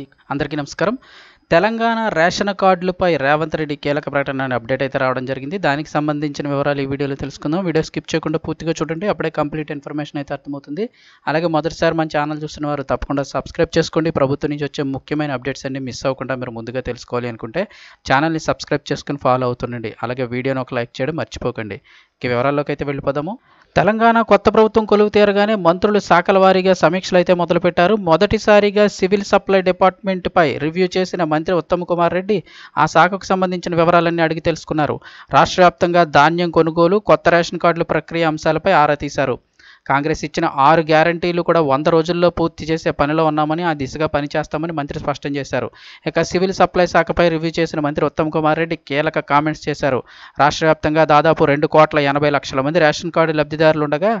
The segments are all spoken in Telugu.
ఆసక్తి అందరికీ నమస్కారం తెలంగాణ రేషన్ కార్డులపై రేవంత్ రెడ్డి కీలక ప్రకటన అప్డేట్ అయితే రావడం జరిగింది దానికి సంబంధించిన వివరాలు ఈ వీడియోలో తెలుసుకుందాం వీడియో స్కిప్ చేయకుండా పూర్తిగా చూడండి అప్పుడే కంప్లీట్ ఇన్ఫర్మేషన్ అయితే అర్థమవుతుంది అలాగే మొదటిసారి మన ఛానల్ చూస్తున్న వారు తప్పకుండా సబ్స్క్రైబ్ చేసుకోండి ప్రభుత్వం నుంచి వచ్చే ముఖ్యమైన అప్డేట్స్ అన్ని మిస్ అవ్వకుండా మీరు ముందుగా తెలుసుకోవాలి అనుకుంటే ఛానల్ని సబ్స్క్రైబ్ చేసుకుని ఫాలో అవుతుండండి అలాగే వీడియోని ఒక లైక్ చేయడం మర్చిపోకండి ఇక వివరాల్లోకి అయితే వెళ్ళిపోదాము తెలంగాణ కొత్త ప్రభుత్వం కొలువు తీరగానే మంత్రులు శాఖల వారీగా సమీక్షలు అయితే మొదలుపెట్టారు మొదటిసారిగా సివిల్ సప్లై డిపార్ట్మెంట్పై రివ్యూ చేసిన మంత్రి ఉత్తమ్ కుమార్ రెడ్డి ఆ శాఖకు సంబంధించిన వివరాలన్నీ అడిగి తెలుసుకున్నారు రాష్ట్ర ధాన్యం కొనుగోలు కొత్త రేషన్ కార్డుల ప్రక్రియ అంశాలపై ఆరా తీశారు కాంగ్రెస్ ఇచ్చిన ఆరు గ్యారంటీలు కూడా వంద రోజుల్లో పూర్తి చేసే పనిలో ఉన్నామని ఆ దిశగా పనిచేస్తామని మంత్రి స్పష్టం చేశారు ఇక సివిల్ సప్లై శాఖపై రివ్యూ చేసిన మంత్రి ఉత్తమ్ కుమార్ రెడ్డి కీలక కామెంట్స్ చేశారు రాష్ట్ర వ్యాప్తంగా దాదాపు రెండు కోట్ల ఎనభై లక్షల మంది రేషన్ కార్డు లబ్ధిదారులు ఉండగా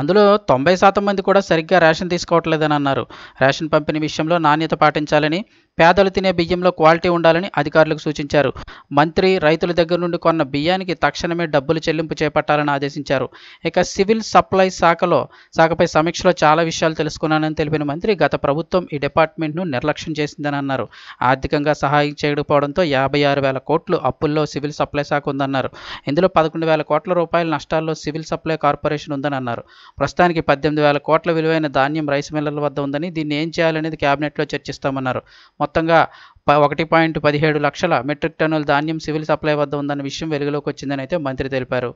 అందులో తొంభై శాతం మంది కూడా సరిగ్గా రేషన్ తీసుకోవట్లేదని అన్నారు రేషన్ పంపిణీ విషయంలో నాణ్యత పాటించాలని పేదలు తినే బియ్యంలో క్వాలిటీ ఉండాలని అధికారులకు సూచించారు మంత్రి రైతుల దగ్గర నుండి కొన్న బియ్యానికి తక్షణమే డబ్బులు చెల్లింపు చేపట్టాలని ఆదేశించారు ఇక సివిల్ సప్లై శాఖలో శాఖపై సమీక్షలో చాలా విషయాలు తెలుసుకున్నానని తెలిపిన మంత్రి గత ప్రభుత్వం ఈ డిపార్ట్మెంట్ను నిర్లక్ష్యం చేసిందని అన్నారు ఆర్థికంగా సహాయం చేయకపోవడంతో యాభై ఆరు వేల కోట్లు అప్పుల్లో సివిల్ సప్లై శాఖ ఉందన్నారు ఇందులో పదకొండు వేల కోట్ల రూపాయల నష్టాల్లో సివిల్ సప్లై కార్పొరేషన్ ఉందని అన్నారు ప్రస్తుతానికి పద్దెనిమిది వేల కోట్ల విలువైన ధాన్యం రైస్ మిల్లర్ల వద్ద ఉందని దీన్ని ఏం చేయాలనేది కేబినెట్లో చర్చిస్తామన్నారు మొత్తంగా ఒకటి పాయింట్ పదిహేడు లక్షల మెట్రిక్ టన్నుల ధాన్యం సివిల్ సప్లై వద్ద ఉందన్న విషయం వెలుగులోకి వచ్చిందని అయితే మంత్రి తెలిపారు